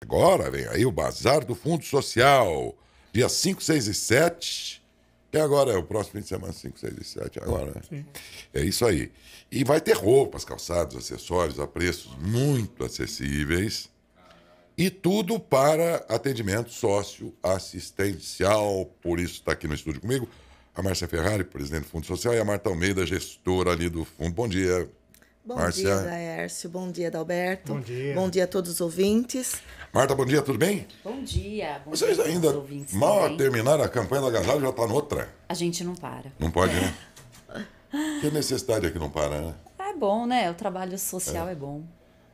Agora vem aí o Bazar do Fundo Social, dia 5, 6 e 7. E agora é o próximo fim de semana, 5, 6 e 7, agora, né? É isso aí. E vai ter roupas, calçados, acessórios a preços muito acessíveis. E tudo para atendimento sócio-assistencial. Por isso está aqui no estúdio comigo a Márcia Ferrari, presidente do Fundo Social, e a Marta Almeida, gestora ali do fundo. Bom dia. Bom Marcia. dia, Laércio. Bom dia, Dalberto. Bom dia. Bom dia a todos os ouvintes. Marta, bom dia, tudo bem? Bom dia. Bom Vocês dia ainda, mal também. terminar a campanha da Agasalho, já está noutra. A gente não para. Não pode, é. né? que necessidade é que não para, né? É bom, né? O trabalho social é, é bom.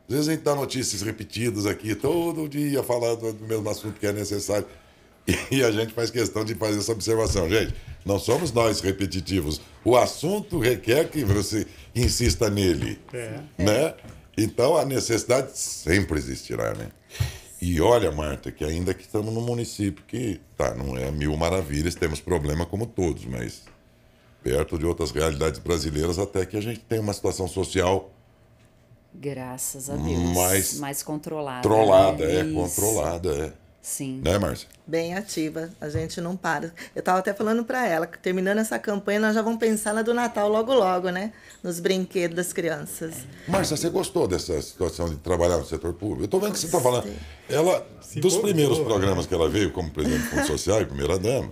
Às vezes a gente dá notícias repetidas aqui, todo dia falando do mesmo assunto que é necessário. E a gente faz questão de fazer essa observação. Gente, não somos nós repetitivos. O assunto requer que você insista nele. É. Né? Então a necessidade sempre existirá, né? E olha, Marta, que ainda que estamos num município que tá, não é mil maravilhas, temos problema como todos, mas perto de outras realidades brasileiras, até que a gente tem uma situação social. Graças a Deus. Mais, mais controlada. Né? É, controlada, é, é controlada, é. Sim. Né, Márcia? Bem ativa. A gente não para. Eu estava até falando para ela que terminando essa campanha, nós já vamos pensar na do Natal logo logo, né? Nos brinquedos das crianças. É. Márcia, você gostou dessa situação de trabalhar no setor público? Eu estou vendo que você está falando. Ela, Se dos primeiros programas que ela veio como presidente do Fundo Social e primeira dama,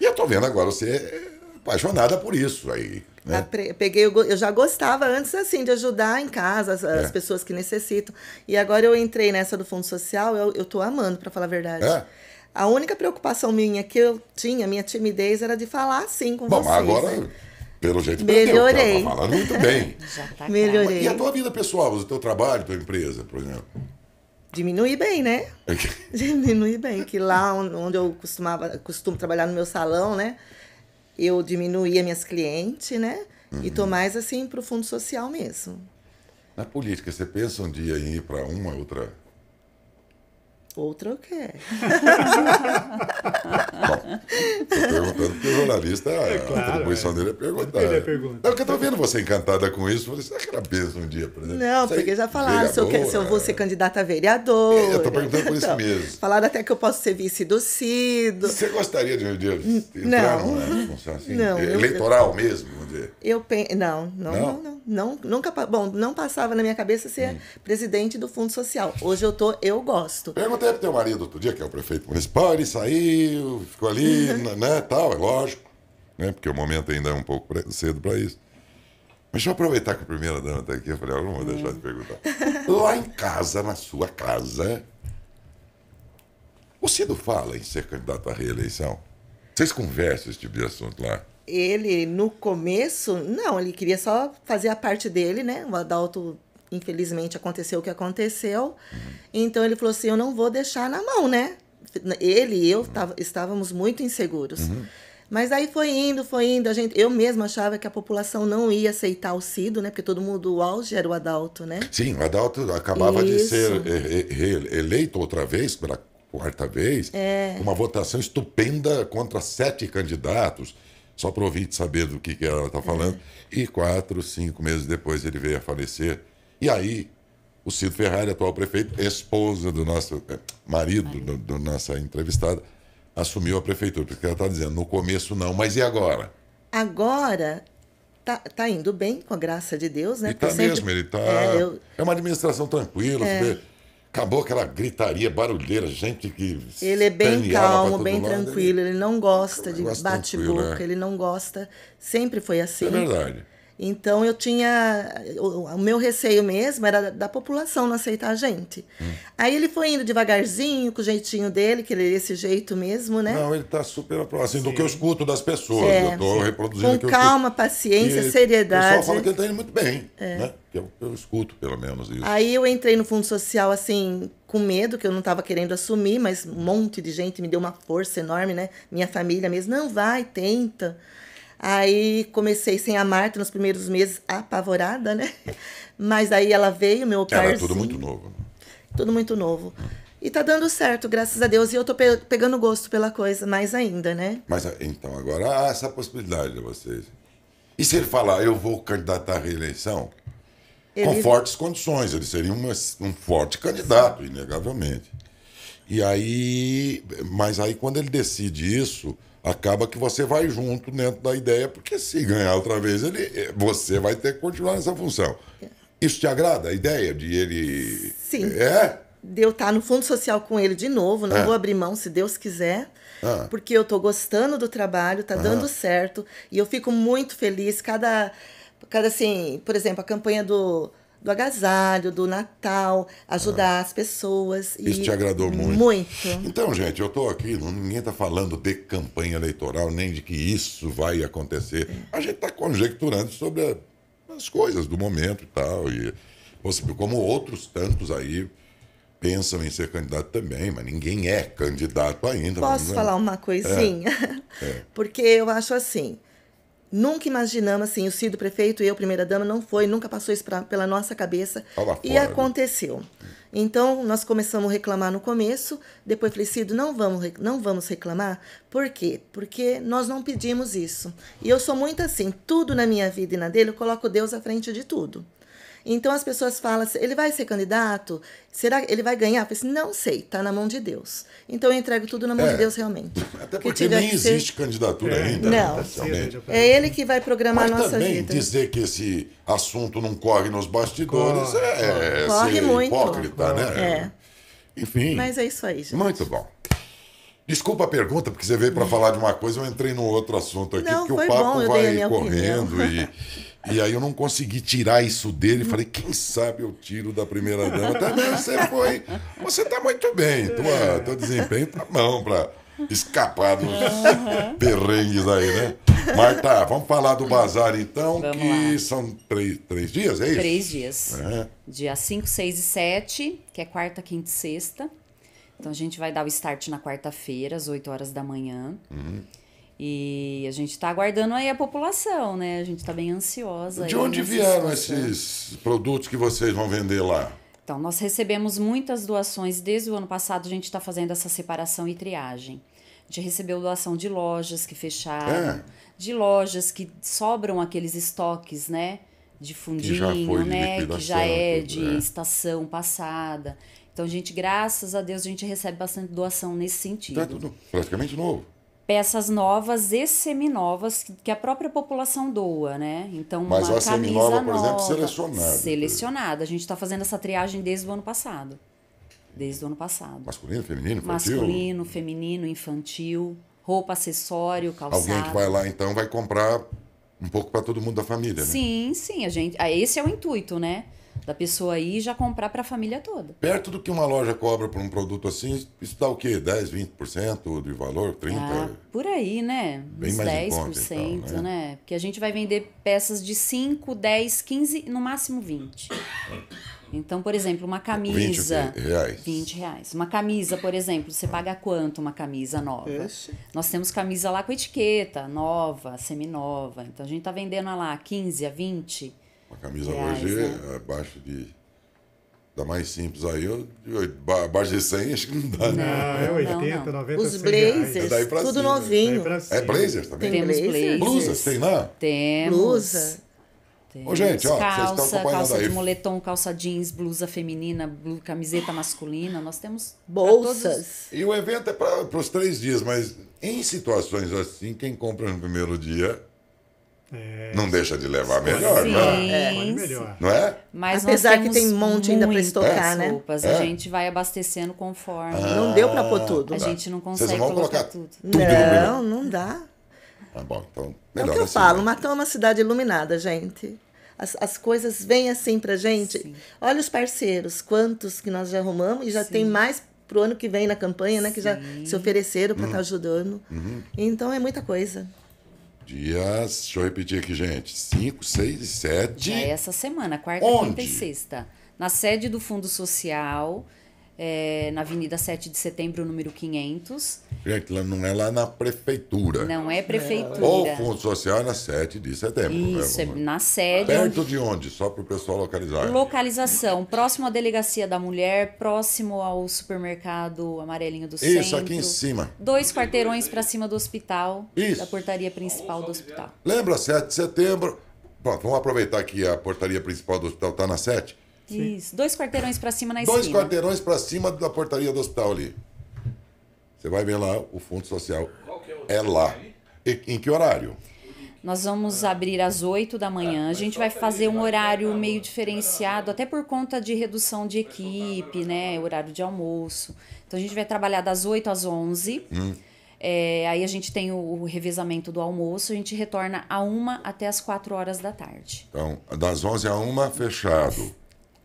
e eu estou vendo agora você apaixonada por isso aí. Né? Ah, peguei, eu já gostava antes assim de ajudar em casa as, as é. pessoas que necessitam. E agora eu entrei nessa do Fundo Social, eu, eu tô amando, para falar a verdade. É. A única preocupação minha que eu tinha, minha timidez, era de falar assim com Bom, vocês. Bom, agora, pelo jeito, melhorei. Tá falando muito bem. já tá melhorei. E a tua vida pessoal, o teu trabalho, tua empresa, por exemplo? Diminui bem, né? Diminui bem. Que lá onde eu costumava, costumo trabalhar no meu salão, né? eu diminuía minhas clientes, né? Uhum. E tô uhum. mais assim pro fundo social mesmo. Na política, você pensa um dia em ir para uma outra Tipo, outro troquei. Bom, estou perguntando porque o jornalista, é claro, a atribuição é. dele é perguntar. Ele é pergunta. Não, é porque eu tô vendo você encantada com isso, falei, será que era pensa um dia, por exemplo? Não, porque é já falaram se eu, quero, se eu vou ser candidata a vereador. É, eu tô perguntando por então, isso mesmo. Falaram até que eu posso ser vice do Cido. Você gostaria de um dia entrar não. numa assim? Não, eleitoral eu, mesmo? Eu, eu, não, não, não, não. não não, nunca, bom, não passava na minha cabeça ser hum. presidente do Fundo Social. Hoje eu tô, eu gosto. Perguntei pro teu marido outro dia, que é o prefeito municipal, ele saiu, ficou ali, uhum. né, tal, é lógico, né, porque o momento ainda é um pouco cedo para isso. Mas deixa eu aproveitar que a primeira dama tá aqui, eu falei, ah, não vou hum. deixar de perguntar. Lá em casa, na sua casa, o Cido fala em ser candidato à reeleição? Vocês conversam esse tipo de assunto lá? ele no começo, não, ele queria só fazer a parte dele, né? O Adalto, infelizmente, aconteceu o que aconteceu. Uhum. Então ele falou assim: eu não vou deixar na mão, né? Ele e eu uhum. tava, estávamos muito inseguros. Uhum. Mas aí foi indo, foi indo. A gente, eu mesma achava que a população não ia aceitar o Cido, né? Porque todo mundo, o auge era o Adalto, né? Sim, o Adalto acabava Isso. de ser eleito outra vez pela quarta vez, é. uma votação estupenda contra sete candidatos só para ouvir saber do que, que ela está falando. E quatro, cinco meses depois ele veio a falecer. E aí, o Cido Ferrari, atual prefeito, esposa do nosso é, marido, do, do nossa entrevistada, assumiu a prefeitura. Porque ela está dizendo, no começo não, mas e agora? Agora tá, tá indo bem, com a graça de Deus, né? E tá sempre... mesmo, ele tá. É, eu... é uma administração tranquila, é... Acabou aquela gritaria, barulheira, gente que. Ele é bem calmo, bem tranquilo, ele não gosta é de né? bate-boca, é. ele não gosta. Sempre foi assim. É verdade. Então eu tinha. O, meu receio mesmo era da, da população não aceitar a gente. Hum. Aí ele foi indo devagarzinho, com o jeitinho dele, que ele é esse jeito mesmo, né? Não, ele está super assim, do que eu escuto das pessoas. É, eu estou reproduzindo Com calma, paciência, e seriedade. O pessoal fala que ele tá indo muito bem, é. né? Eu, eu escuto, pelo menos, isso. Aí eu entrei no fundo social, assim, com medo, que eu não estava querendo assumir, mas um monte de gente me deu uma força enorme, né? Minha família mesmo, não vai, tenta. Aí comecei sem a Marta nos primeiros meses, apavorada, né? Mas aí ela veio, meu é, é pai. Né? tudo muito novo. Tudo muito novo. E tá dando certo, graças a Deus. E eu tô pe pegando gosto pela coisa, mais ainda, né? Mas ah, então agora há essa possibilidade de vocês. E se ele falar, eu vou candidatar à reeleição? Ele... Com fortes condições, ele seria uma, um forte candidato, inegavelmente. E aí, mas aí quando ele decide isso, acaba que você vai junto dentro da ideia, porque se ganhar outra vez, ele, eh, você vai ter que continuar nessa função. Isso te agrada, a ideia de ele... Sim. É? De eu estar no Fundo Social com ele de novo, não é. vou abrir mão, se Deus quiser. Ah. porque eu tô gostando do trabalho, tá ah. dando certo e eu fico muito feliz cada cada assim, por exemplo, a campanha do do agasalho, do Natal, ajudar ah. as pessoas. Isso te agradou muito? Muito. Então, gente, eu estou aqui, ninguém está falando de campanha eleitoral, nem de que isso vai acontecer. A gente está conjecturando sobre as coisas do momento e tal. E você, como outros tantos aí pensam em ser candidato também, mas ninguém é candidato ainda. Posso falar uma é, coisinha? É. É. Porque eu acho assim, Nunca imaginamos, assim, o Cido prefeito e eu, primeira-dama, não foi, nunca passou isso pra, pela nossa cabeça. e né? aconteceu. Né? Então, nós começamos a reclamar no começo, depois falei, Cido, não vamos, não vamos reclamar. Por quê? Porque nós não pedimos isso. E eu sou muito assim, tudo na minha vida e na dele, eu coloco Deus à frente de tudo. Então as pessoas falam assim, ele vai ser candidato? Será que ele vai ganhar? Eu assim, não sei, está na mão de Deus. Então eu entrego tudo na mão é, de Deus realmente. Até porque nem ser... existe candidatura é, ainda. Não, né, é ele que vai programar a nossa vida. dizer que esse assunto não corre nos bastidores corre, é, é corre muito. hipócrita, corre. né? É. Enfim. Mas é isso aí, gente. Muito bom. Desculpa a pergunta, porque você veio para falar de uma coisa, eu entrei num outro assunto aqui, não, porque o papo bom, vai correndo e, e aí eu não consegui tirar isso dele. Falei, quem sabe eu tiro da primeira dama. Também tá, você foi. Você está muito bem. Tua, teu desempenho tá bom para escapar dos uhum. perrengues aí, né? Marta, vamos falar do bazar então, vamos que lá. são três, três dias, é isso? Três dias. É. Dia 5, 6 e 7, que é quarta, quinta e sexta. Então a gente vai dar o start na quarta-feira, às 8 horas da manhã. Uhum. E a gente está aguardando aí a população, né? A gente está bem ansiosa. De onde vieram esses produtos que vocês vão vender lá? Então, nós recebemos muitas doações desde o ano passado, a gente está fazendo essa separação e triagem. A gente recebeu doação de lojas que fecharam, é. de lojas que sobram aqueles estoques, né? De fundinho, que né? Que já né? É, é de é. estação passada. Então, a gente, graças a Deus, a gente recebe bastante doação nesse sentido. Então, é tudo praticamente novo. Peças novas e seminovas que a própria população doa, né? Então, uma Mas uma a seminova, por nova, exemplo, selecionada. Selecionada. A gente está fazendo essa triagem desde o ano passado. Desde o ano passado. Masculino, feminino, infantil? Masculino, feminino, infantil, roupa, acessório, calçado. Alguém que vai lá, então, vai comprar um pouco para todo mundo da família, né? Sim, sim. A gente, ah, esse é o intuito, né? da pessoa ir e já comprar para a família toda. Perto do que uma loja cobra por um produto assim, isso dá o quê? 10, 20% de valor? 30%? Ah, por aí, né? Bem Uns mais 10%, conta, então, né? né? Porque a gente vai vender peças de 5, 10, 15, no máximo 20. Então, por exemplo, uma camisa. 20 reais. 20 reais. Uma camisa, por exemplo, você paga quanto uma camisa nova? Esse? Nós temos camisa lá com etiqueta, nova, seminova. Então a gente está vendendo lá 15 a 20 camisa reais, hoje né? abaixo de. Da mais simples aí, eu, eu, abaixo de 100 acho que não dá, né? não, né? É 80, não, não. 90, Os blazers, é tudo cima. Né? novinho. É blazer também? Tem blazers. Blusas, tem lá? Temos. Blusa. Ô, gente, ó, calça, vocês calça de aí. moletom, calça jeans, blusa feminina, blusa, camiseta masculina, nós temos bolsas. E o evento é para os três dias, mas em situações assim, quem compra no primeiro dia é. Não deixa de levar é? melhor, sim, né? Não é? Mas Apesar que tem um monte ainda para estocar, né? Roupas, é? A gente vai abastecendo conforme. Ah, não deu para pôr tudo. A gente não consegue Vocês vão colocar, tudo. tudo. Não, não dá. Ah, bom, então, melhor é o que eu assim, falo, né? Matão é uma cidade iluminada, gente. As, as coisas vêm assim pra gente. Sim. Olha os parceiros, quantos que nós já arrumamos e já sim. tem mais pro ano que vem na campanha, né? Que sim. já se ofereceram para estar tá hum. ajudando. Uhum. Então é muita coisa. Dias, deixa eu repetir aqui, gente. 5, 6 e 7. É essa semana, quarta, Onde? quinta e sexta. Na sede do Fundo Social, é, na Avenida 7 de Setembro, número 500. Gente, não é lá na prefeitura. Não é, é. prefeitura. Ou o Fundo Social na 7 de setembro. Né, Isso, é na sede. Perto de onde? Só para o pessoal localizar. Localização, próximo à Delegacia da Mulher, próximo ao supermercado Amarelinho do Isso, Centro. Isso, aqui em cima. Dois quarteirões para cima do hospital, Isso. da portaria principal do hospital. Lembra, 7 de setembro. Pronto, vamos aproveitar que a portaria principal do hospital está na 7 isso, dois quarteirões para cima na dois esquina. Dois quarteirões para cima da portaria do hospital ali. Você vai ver lá o Fundo Social. É, é lá. E, em que horário? Nós vamos abrir às 8 da manhã. Ah, a gente vai fazer um horário meio diferenciado, até por conta de redução de equipe, né? Horário de almoço. Então a gente vai trabalhar das 8 às 11. Hum. É, aí a gente tem o, revezamento do almoço, a gente retorna a uma até as 4 horas da tarde. Então, das 11 a uma, fechado.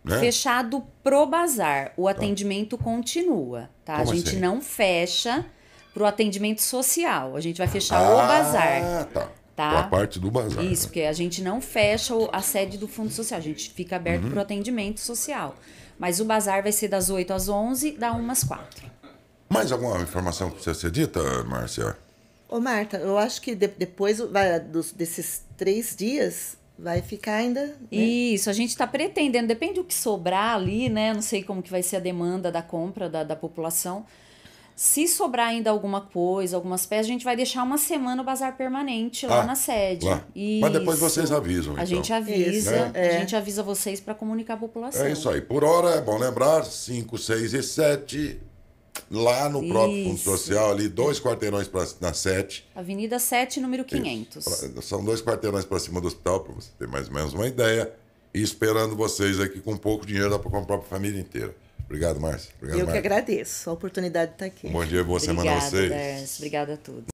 É? Fechado pro bazar. O tá. atendimento tá. continua, tá? Como a gente assim? não fecha pro atendimento social. A gente vai fechar ah, o bazar. Tá. Tá? A parte do bazar. Isso, né? porque a gente não fecha a sede do Fundo Social. A gente fica aberto uhum. pro atendimento social. Mas o bazar vai ser das 8 às 11, da 1 às 4. Mais alguma informação que precisa ser dita, Márcia? Ô, Marta, eu acho que de depois vai, dos, desses três dias, vai ficar ainda. Né? Isso, a gente está pretendendo, depende do que sobrar ali, né? Não sei como que vai ser a demanda da compra da, da população. Se sobrar ainda alguma coisa, algumas peças, a gente vai deixar uma semana o bazar permanente lá ah, na sede. Lá. Mas depois vocês avisam. Então. A gente então. avisa, né? é. a gente avisa vocês para comunicar a população. É isso aí. Por hora, é bom lembrar: 5, 6 e 7 lá no Isso. próprio Fundo Social, ali, dois quarteirões pra, na 7. Avenida 7, número 500. Isso. São dois quarteirões para cima do hospital, para você ter mais ou menos uma ideia. E esperando vocês aqui com pouco dinheiro, dá para comprar para a família inteira. Obrigado, Márcia. Obrigado, Eu Márcia. que agradeço a oportunidade de tá estar aqui. Um bom dia, boa Obrigado, semana a vocês. Obrigada a todos.